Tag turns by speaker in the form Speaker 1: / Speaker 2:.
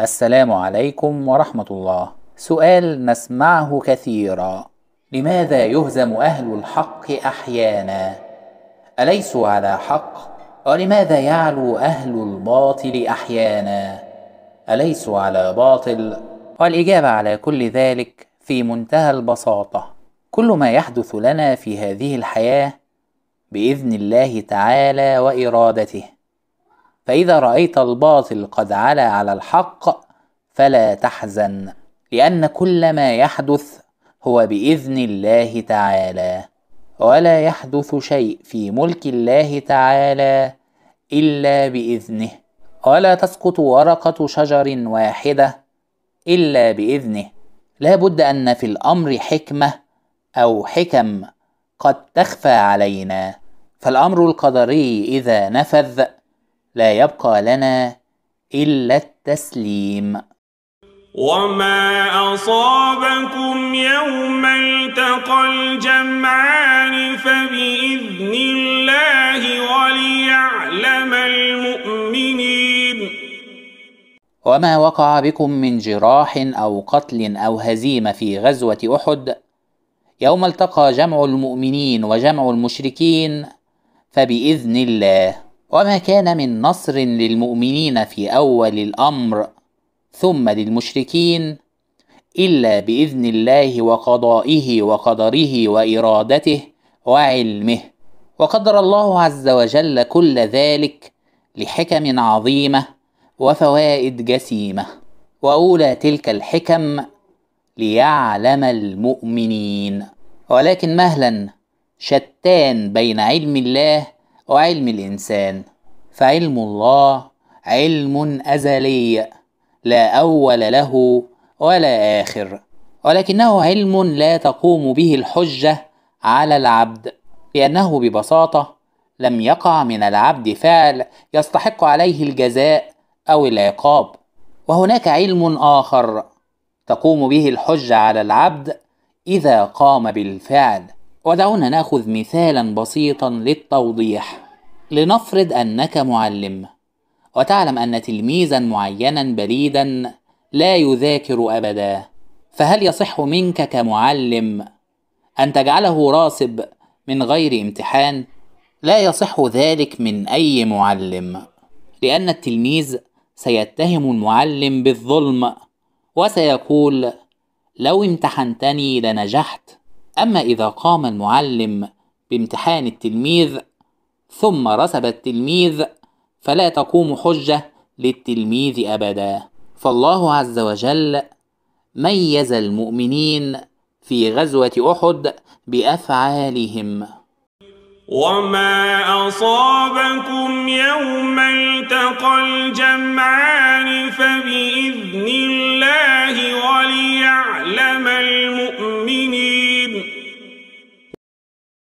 Speaker 1: السلام عليكم ورحمة الله سؤال نسمعه كثيرا لماذا يهزم أهل الحق أحيانا؟ أليسوا على حق؟ ولماذا يعلو أهل الباطل أحيانا؟ أليسوا على باطل؟ والإجابة على كل ذلك في منتهى البساطة كل ما يحدث لنا في هذه الحياة بإذن الله تعالى وإرادته فإذا رأيت الباطل قد علا على الحق فلا تحزن لأن كل ما يحدث هو بإذن الله تعالى ولا يحدث شيء في ملك الله تعالى إلا بإذنه ولا تسقط ورقة شجر واحدة إلا بإذنه لا بد أن في الأمر حكمة أو حكم قد تخفى علينا فالأمر القدري إذا نفذ لا يبقى لنا إلا التسليم
Speaker 2: وما أصابكم يوم التقى الجمعان فبإذن الله وليعلم المؤمنين
Speaker 1: وما وقع بكم من جراح أو قتل أو هزيمة في غزوة أحد يوم التقى جمع المؤمنين وجمع المشركين فبإذن الله وما كان من نصر للمؤمنين في اول الامر ثم للمشركين الا باذن الله وقضائه وقدره وارادته وعلمه وقدر الله عز وجل كل ذلك لحكم عظيمه وفوائد جسيمه واولى تلك الحكم ليعلم المؤمنين ولكن مهلا شتان بين علم الله وعلم الإنسان فعلم الله علم أزلي لا أول له ولا آخر ولكنه علم لا تقوم به الحجة على العبد لأنه ببساطة لم يقع من العبد فعل يستحق عليه الجزاء أو العقاب وهناك علم آخر تقوم به الحجة على العبد إذا قام بالفعل ودعونا ناخذ مثالا بسيطا للتوضيح لنفرض أنك معلم وتعلم أن تلميذا معينا بليدا لا يذاكر أبدا فهل يصح منك كمعلم أن تجعله راسب من غير امتحان؟ لا يصح ذلك من أي معلم لأن التلميذ سيتهم المعلم بالظلم وسيقول لو امتحنتني لنجحت أما إذا قام المعلم بامتحان التلميذ ثم رسب التلميذ فلا تقوم حجة للتلميذ أبدا فالله عز وجل ميز المؤمنين في غزوة أحد بأفعالهم
Speaker 2: وما أصابكم يوم التقى الجمعان